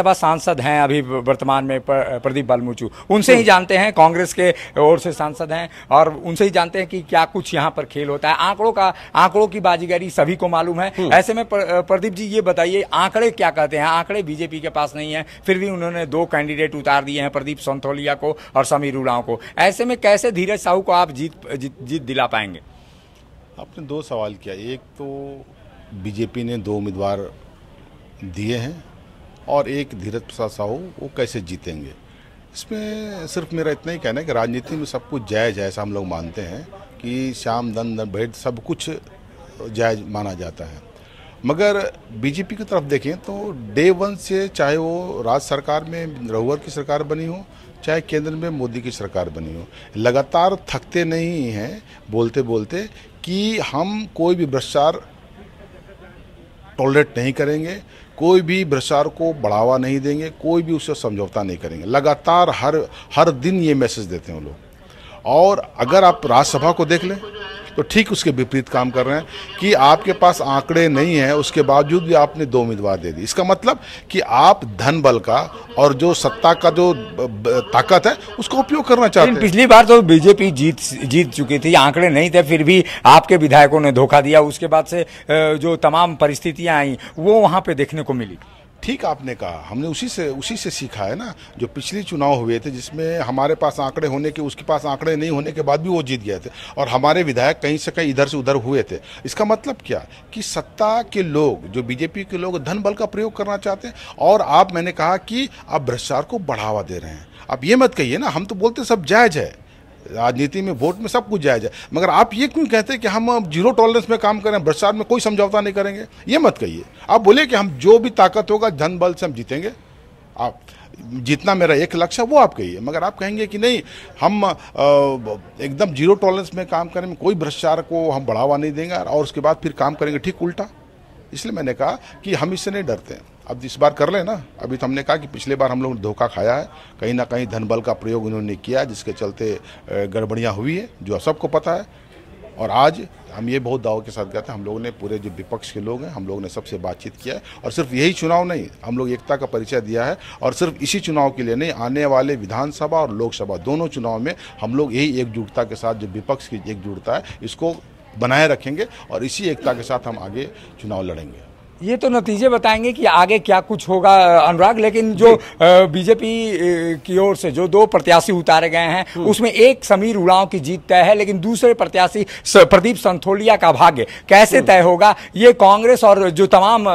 सभा सांसद हैं अभी वर्तमान में प्रदीप बालमुचू उनसे ही जानते हैं कांग्रेस के ओर से सांसद हैं और उनसे ही जानते हैं कि क्या कुछ यहाँ पर खेल होता है आंकड़ों का आंकड़ों की बाजीगरी सभी को मालूम है हम्म। ऐसे में प्रदीप जी ये बताइए आंकड़े क्या कहते हैं आंकड़े बीजेपी के पास नहीं है फिर भी उन्होंने दो कैंडिडेट उतार दिए हैं प्रदीप संतोलिया को और समीर उड़ाव को ऐसे में कैसे धीरज साहू को आप जीत, जीत दिला पाएंगे आपने दो सवाल किया एक तो बीजेपी ने दो उम्मीदवार दिए हैं और एक धीरज प्रसाद साहू वो कैसे जीतेंगे इसमें सिर्फ मेरा इतना ही कहना है कि राजनीति में सब कुछ जायज़ है ऐसा हम लोग मानते हैं कि श्याम दन दन भेद सब कुछ जायज माना जाता है मगर बीजेपी की तरफ देखें तो डे वन से चाहे वो राज्य सरकार में रघुवर की सरकार बनी हो चाहे केंद्र में मोदी की सरकार बनी हो लगातार थकते नहीं हैं बोलते बोलते कि हम कोई भी भ्रष्टाचार टॉलरेट नहीं करेंगे कोई भी भ्रष्टाचार को बढ़ावा नहीं देंगे कोई भी उससे समझौता नहीं करेंगे लगातार हर हर दिन ये मैसेज देते हैं वो लोग और अगर आप राज्यसभा को देख लें तो ठीक उसके विपरीत काम कर रहे हैं कि आपके पास आंकड़े नहीं है उसके बावजूद भी आपने दो उम्मीदवार दे दी इसका मतलब कि आप धन बल का और जो सत्ता का जो ताकत है उसका उपयोग करना चाहते हैं पिछली बार तो बीजेपी जीत जीत चुकी थी आंकड़े नहीं थे फिर भी आपके विधायकों ने धोखा दिया उसके बाद से जो तमाम परिस्थितियाँ आई वो वहाँ पर देखने को मिली ठीक आपने कहा हमने उसी से उसी से सीखा है ना जो पिछले चुनाव हुए थे जिसमें हमारे पास आंकड़े होने के उसके पास आंकड़े नहीं होने के बाद भी वो जीत गए थे और हमारे विधायक कहीं से कहीं इधर से उधर हुए थे इसका मतलब क्या कि सत्ता के लोग जो बीजेपी के लोग धन बल का प्रयोग करना चाहते हैं और आप मैंने कहा कि आप भ्रष्टाचार को बढ़ावा दे रहे हैं आप ये मत कहिए ना हम तो बोलते सब जायज़ है राजनीति में वोट में सब कुछ जायज है मगर आप ये क्यों कहते हैं कि हम जीरो टॉलरेंस में काम करें भ्रष्टाचार में कोई समझौता नहीं करेंगे ये मत कहिए आप बोलिए कि हम जो भी ताकत होगा धन बल से हम जीतेंगे आप जितना मेरा एक लक्ष्य है वो आप कहिए मगर आप कहेंगे कि नहीं हम एकदम जीरो टॉलरेंस में काम करें कोई भ्रष्टाचार को हम बढ़ावा नहीं देंगे और उसके बाद फिर काम करेंगे ठीक उल्टा इसलिए मैंने कहा कि हम इससे नहीं डरते हैं अब इस बार कर ले ना अभी तो हमने कहा कि पिछले बार हम लोग धोखा खाया है कहीं ना कहीं धन बल का प्रयोग उन्होंने किया जिसके चलते गड़बड़ियाँ हुई है जो सबको पता है और आज हम ये बहुत दावों के साथ गए थे हम लोगों ने पूरे जो विपक्ष के लोग हैं हम लोगों ने सबसे बातचीत किया है और सिर्फ यही चुनाव नहीं हम लोग एकता का परिचय दिया है और सिर्फ इसी चुनाव के लिए नहीं आने वाले विधानसभा और लोकसभा दोनों चुनाव में हम लोग यही एकजुटता के साथ जो विपक्ष की एकजुटता है इसको बनाए रखेंगे और इसी एकता के साथ हम आगे चुनाव लड़ेंगे ये तो नतीजे बताएंगे कि आगे क्या कुछ होगा अनुराग लेकिन जो बीजेपी की ओर से जो दो प्रत्याशी उतारे गए हैं हम्म। उसमें एक समीर उड़ाव की जीत तय है लेकिन दूसरे प्रत्याशी प्रदीप संथोलिया का भाग्य कैसे हम्म। तय होगा ये कांग्रेस और जो तमाम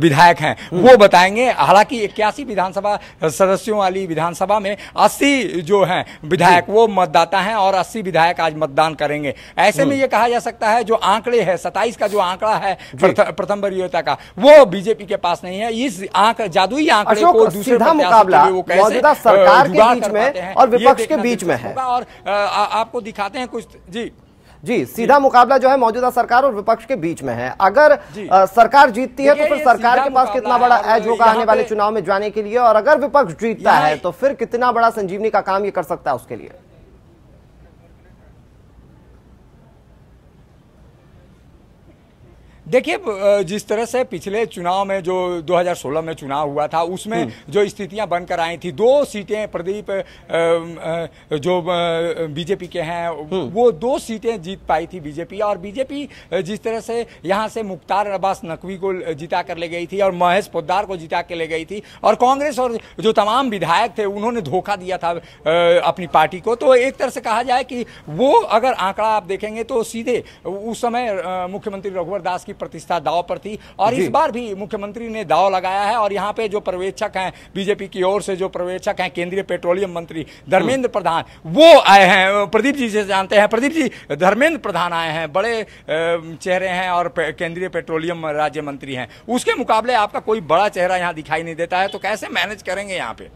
विधायक हैं हम्म। वो बताएंगे हालांकि इक्यासी विधानसभा सदस्यों वाली विधानसभा में अस्सी जो हैं विधायक वो मतदाता हैं और अस्सी विधायक आज मतदान करेंगे ऐसे में ये कहा जा सकता है जो आंकड़े है सताइस का जो आंकड़ा है प्रथम वरीयता का वो बीजेपी के पास नहीं है इस आंक जादुई आंकड़े को मुकाबला मौजूदा सरकार के बीच में और विपक्ष के बीच में है और आपको दिखाते हैं कुछ जी जी सीधा मुकाबला जो है मौजूदा सरकार और विपक्ष के बीच में है अगर आ, सरकार जीतती है तो फिर सरकार के पास कितना बड़ा एज होगा आने वाले चुनाव में जाने के लिए और अगर विपक्ष जीतता है तो फिर कितना बड़ा संजीवनी का काम ये कर सकता है उसके लिए देखिए जिस तरह से पिछले चुनाव में जो 2016 में चुनाव हुआ था उसमें हम्म। जो स्थितियां बनकर आई थी दो सीटें प्रदीप जो बीजेपी के हैं हम्म। वो दो सीटें जीत पाई थी बीजेपी और बीजेपी जिस तरह से यहाँ से मुख्तार अब्बास नकवी को जिता कर ले गई थी और महेश पोद्दार को जिता के ले गई थी और कांग्रेस और जो तमाम विधायक थे उन्होंने धोखा दिया था अपनी पार्टी को तो एक तरह से कहा जाए कि वो अगर आंकड़ा आप देखेंगे तो सीधे उस समय मुख्यमंत्री रघुवर दास की प्रतिष्ठा दाव पर थी और इस बार भी मुख्यमंत्री ने दाव लगाया है और यहाँ पे जो पर्यवेक्षक हैं बीजेपी की ओर से जो पर्यवेक्षक हैं केंद्रीय पेट्रोलियम मंत्री धर्मेंद्र हम्म। प्रधान वो आए हैं प्रदीप जी से जानते हैं प्रदीप जी धर्मेंद्र प्रधान आए हैं बड़े चेहरे हैं और केंद्रीय पेट्रोलियम राज्य मंत्री हैं उसके मुकाबले आपका कोई बड़ा चेहरा यहाँ दिखाई नहीं देता है तो कैसे मैनेज करेंगे यहाँ पे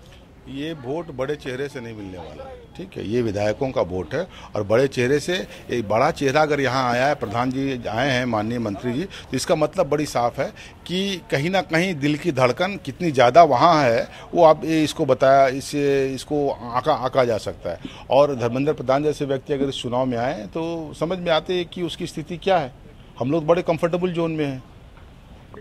ये वोट बड़े चेहरे से नहीं मिलने वाला ठीक है ये विधायकों का वोट है और बड़े चेहरे से एक बड़ा चेहरा अगर यहाँ आया है प्रधान जी आए हैं माननीय मंत्री जी तो इसका मतलब बड़ी साफ है कि कहीं ना कहीं दिल की धड़कन कितनी ज़्यादा वहाँ है वो आप इसको बताया इसे इसको आका आका जा सकता है और धर्मेंद्र प्रधान जैसे व्यक्ति अगर इस चुनाव में आए तो समझ में आते कि उसकी स्थिति क्या है हम लोग बड़े कंफर्टेबल जोन में हैं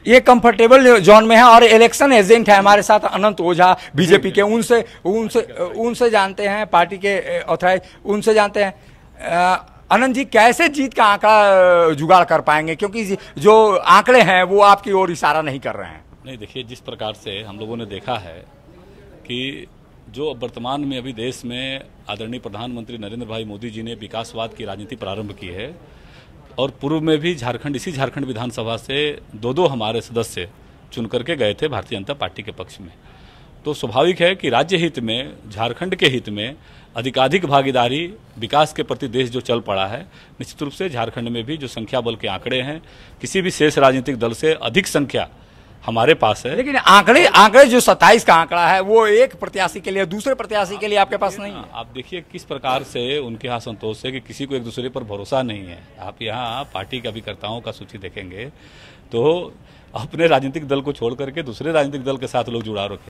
ये कंफर्टेबल जोन में है और इलेक्शन एजेंट है हमारे साथ अनंत ओझा बीजेपी के उनसे उनसे उनसे जानते हैं पार्टी के ऑथराइज उनसे जानते हैं अनंत जी कैसे जीत का आंकड़ा जुगाड़ कर पाएंगे क्योंकि जो आंकड़े हैं वो आपकी ओर इशारा नहीं कर रहे हैं नहीं देखिए जिस प्रकार से हम लोगों ने देखा है कि जो वर्तमान में अभी देश में आदरणीय प्रधानमंत्री नरेंद्र भाई मोदी जी ने विकासवाद की राजनीति प्रारंभ की है और पूर्व में भी झारखंड इसी झारखंड विधानसभा से दो दो हमारे सदस्य चुन करके गए थे भारतीय जनता पार्टी के पक्ष में तो स्वाभाविक है कि राज्य हित में झारखंड के हित में अधिकाधिक भागीदारी विकास के प्रति देश जो चल पड़ा है निश्चित रूप से झारखंड में भी जो संख्या बल के आंकड़े हैं किसी भी शेष राजनीतिक दल से अधिक संख्या हमारे पास है लेकिन आंकड़े आंकड़े जो सत्ताईस का आंकड़ा है वो एक प्रत्याशी के लिए दूसरे प्रत्याशी के लिए आपके पास नहीं है आप देखिए किस प्रकार से उनके यहाँ संतोष है कि किसी को एक दूसरे पर भरोसा नहीं है आप यहाँ पार्टी के अभिकर्ताओं का सूची देखेंगे तो अपने राजनीतिक दल को छोड़ करके दूसरे राजनीतिक दल के साथ लोग जुड़ा रखें